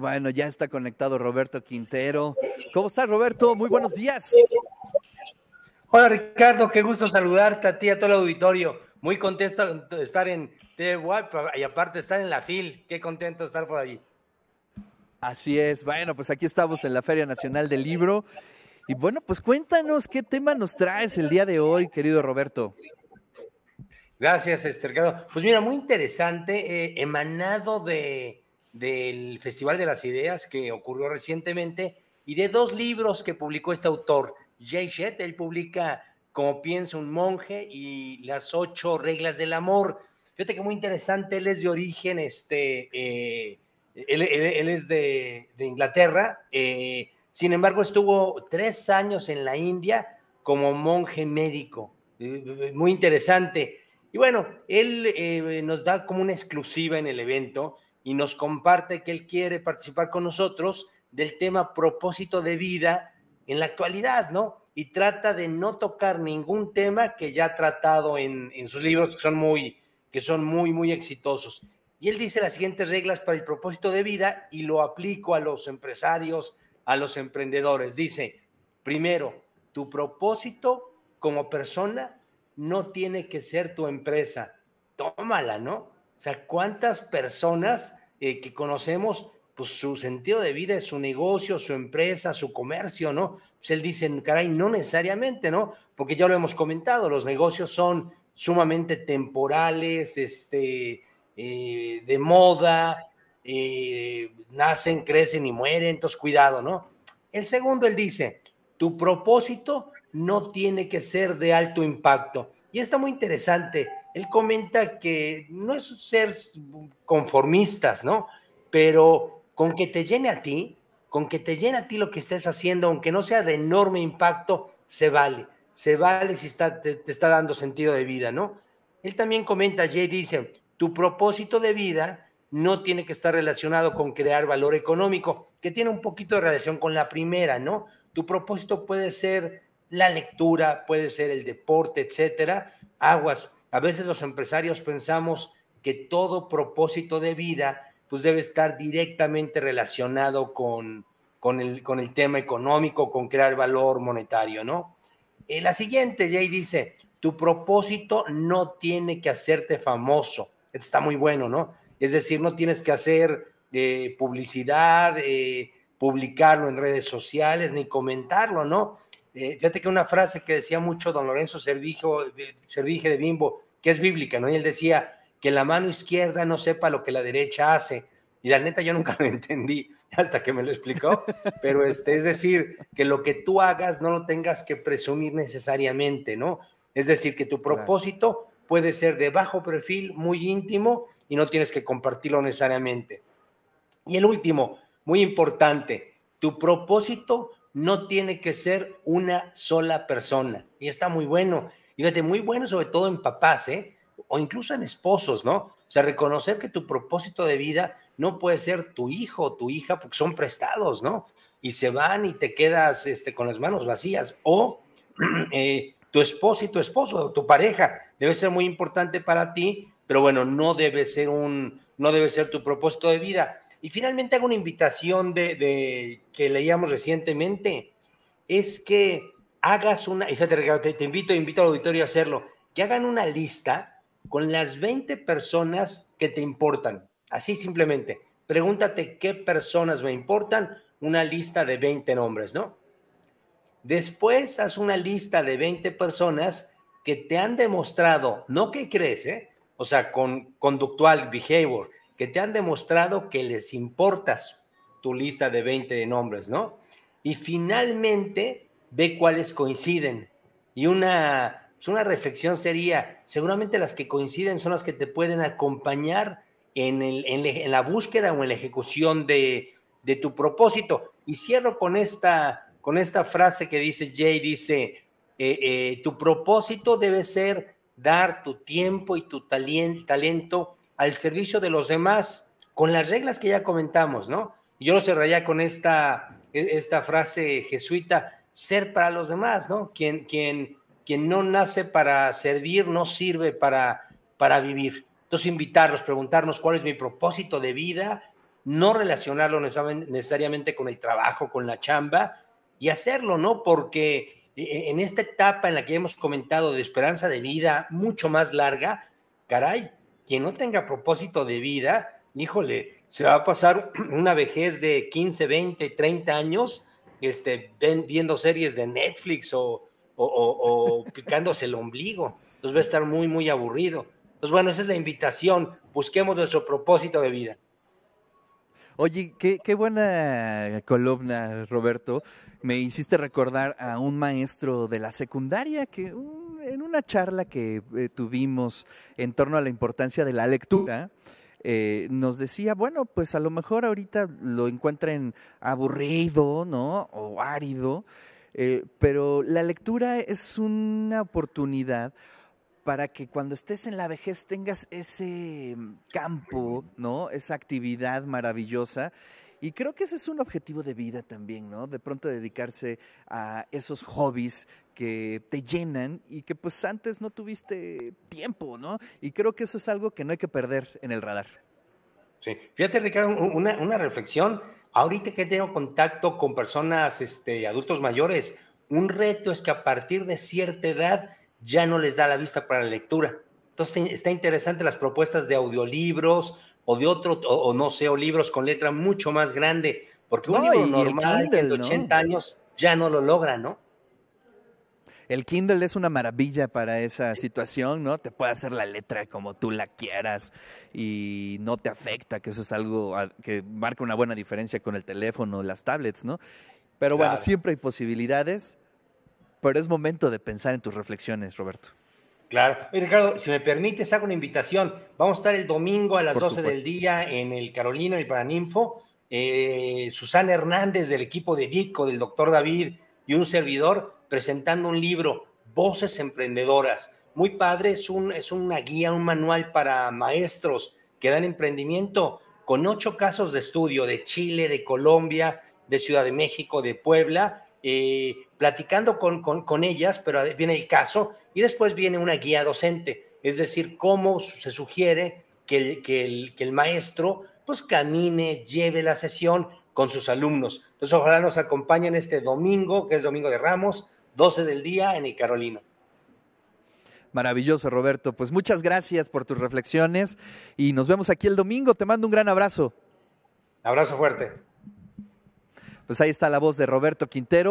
Bueno, ya está conectado Roberto Quintero. ¿Cómo estás, Roberto? Muy buenos días. Hola, Ricardo. Qué gusto saludarte a ti, a todo el auditorio. Muy contento de estar en TWAP y aparte estar en la FIL. Qué contento estar por allí. Así es. Bueno, pues aquí estamos en la Feria Nacional del Libro. Y bueno, pues cuéntanos qué tema nos traes el día de hoy, querido Roberto. Gracias, Estercado. Pues mira, muy interesante, eh, emanado de, del Festival de las Ideas que ocurrió recientemente y de dos libros que publicó este autor, Jay Shet. Él publica Como piensa un monje y Las ocho reglas del amor. Fíjate que muy interesante, él es de origen, este, eh, él, es de, Inglaterra, eh, sin embargo estuvo tres años en la India como monje médico. Eh, muy interesante. Y bueno, él nos da como una exclusiva en el evento y nos comparte que él quiere participar con nosotros del tema propósito de vida en la actualidad, ¿no? Y trata de no tocar ningún tema que ya ha tratado en, sus libros, que son, muy, que son muy, muy exitosos. Y él dice las siguientes reglas para el propósito de vida y lo aplico a los empresarios, a los emprendedores. Dice, primero, tu propósito como persona no tiene que ser tu empresa. Tómala, ¿no? O sea, ¿cuántas personas eh, que conocemos, pues su sentido de vida su negocio, su empresa, su comercio, ¿no? Pues él dice, caray, no necesariamente, ¿no? Porque ya lo hemos comentado, los negocios son sumamente temporales, este, eh, de moda, eh, nacen, crecen y mueren, entonces cuidado, ¿no? El segundo, él dice, tu propósito no tiene que ser de alto impacto y está muy interesante. Él comenta que no es ser conformistas, ¿no? Pero con que te llene a ti, con que te llene a ti lo que estés haciendo, aunque no sea de enorme impacto, se vale. Se vale si está, te, está dando sentido de vida, ¿no? Él también comenta, Jay dice, tu propósito de vida no tiene que estar relacionado con crear valor económico, que tiene un poquito de relación con la primera, ¿no? Tu propósito puede ser la lectura, puede ser el deporte, etcétera. Aguas, a veces los empresarios pensamos que todo propósito de vida pues debe estar directamente relacionado con, con, el, con el tema económico, con crear valor monetario, ¿no? Eh, la siguiente, Jay dice, tu propósito no tiene que hacerte famoso. Este está muy bueno, ¿no? Es decir, no tienes que hacer eh, publicidad, eh, publicarlo en redes sociales, ni comentarlo, ¿no? Eh, fíjate que una frase que decía mucho don Lorenzo Servigio, Servige de Bimbo, que es bíblica, ¿no? Y él decía que la mano izquierda no sepa lo que la derecha hace. Y la neta yo nunca lo entendí hasta que me lo explicó, pero este, es decir, que lo que tú hagas no lo tengas que presumir necesariamente, ¿no? Es decir, que tu propósito puede ser de bajo perfil, muy íntimo y no tienes que compartirlo necesariamente. Y el último, muy importante, tu propósito no tiene que ser una sola persona. Y está muy bueno. Y fíjate, muy bueno sobre todo en papás, ¿eh? O incluso en esposos, ¿no? O sea, reconocer que tu propósito de vida no puede ser tu hijo o tu hija porque son prestados, ¿no? Y se van y te quedas este, con las manos vacías. O eh, tu esposo y tu esposo o tu pareja debe ser muy importante para ti, pero bueno, no debe ser un, no debe ser tu propósito de vida. Y finalmente hago una invitación de, que leíamos recientemente, es que hagas una, fíjate, te, invito, invito al auditorio a hacerlo, que hagan una lista con las 20 personas que te importan, así simplemente. Pregúntate qué personas me importan, una lista de 20 nombres, ¿no? Después haz una lista de 20 personas que te han demostrado, no que crees, ¿eh? o sea, con conductual, behavior, te han demostrado que les importas tu lista de 20 nombres, ¿no? Y finalmente ve cuáles coinciden. Y una, pues, una reflexión sería, seguramente las que coinciden son las que te pueden acompañar en, el, la búsqueda o en la ejecución de, tu propósito. Y cierro con esta, con esta frase que dice Jay, dice, eh, eh, tu propósito debe ser dar tu tiempo y tu talento al servicio de los demás con las reglas que ya comentamos, ¿no? yo lo cerraría con esta, e, esta frase jesuita, ser para los demás, ¿no? Quien, quien, quien no nace para servir, no sirve para, para vivir. Entonces, invitarlos, preguntarnos cuál es mi propósito de vida, no relacionarlo necesariamente con el trabajo, con la chamba, y hacerlo, ¿no? Porque e, e, en esta etapa en la que hemos comentado de esperanza de vida mucho más larga, caray, quien no tenga propósito de vida, híjole, se va a pasar una vejez de 15, 20, 30 años este, viendo series de Netflix o, picándose el ombligo. Entonces va a estar muy, muy aburrido. Entonces, bueno, esa es la invitación. Busquemos nuestro propósito de vida. Oye, qué, buena columna, Roberto. Me hiciste recordar a un maestro de la secundaria que uh, en una charla que eh, tuvimos en torno a la importancia de la lectura, eh, nos decía, bueno, pues a lo mejor ahorita lo encuentren aburrido, ¿no? O árido, eh, pero la lectura es una oportunidad para que cuando estés en la vejez tengas ese mm, campo, ¿no? Esa actividad maravillosa y creo que ese es un objetivo de vida también, ¿no? De pronto dedicarse a esos hobbies que te llenan y que pues antes no tuviste tiempo, ¿no? Y creo que eso es algo que no hay que perder en el radar. Sí, fíjate Ricardo, una, reflexión, ahorita que tengo contacto con personas, este, adultos mayores, un reto es que a partir de cierta edad ya no les da la vista para la lectura. Entonces está interesante las propuestas de audiolibros, o de otro, o, no sé, o libros con letra mucho más grande, porque un libro normal de 80 años ya no lo logra, ¿no? El Kindle es una maravilla para esa situación, ¿no? Te puede hacer la letra como tú la quieras y no te afecta, que eso es algo que marca una buena diferencia con el teléfono, las tablets, ¿no? Pero bueno, siempre hay posibilidades, pero es momento de pensar en tus reflexiones, Roberto. Claro. Ricardo, si me permites, hago una invitación. Vamos a estar el domingo a las 12 del día en el Carolino y Paraninfo. Eh, Susana Hernández del equipo de Vico, del doctor David y un servidor presentando un libro, Voces Emprendedoras. Muy padre, es, un, es una guía, un manual para maestros que dan emprendimiento con ocho casos de estudio de Chile, de Colombia, de Ciudad de México, de Puebla eh, platicando con, con, ellas, pero viene el caso, y después viene una guía docente, es decir, cómo se sugiere que el, que el, que el maestro pues camine, lleve la sesión con sus alumnos. Entonces, ojalá nos acompañen este domingo, que es Domingo de Ramos, 12 del día en el Carolino. Maravilloso, Roberto. Pues muchas gracias por tus reflexiones y nos vemos aquí el domingo. Te mando un gran abrazo. Abrazo fuerte. Pues ahí está la voz de Roberto Quintero.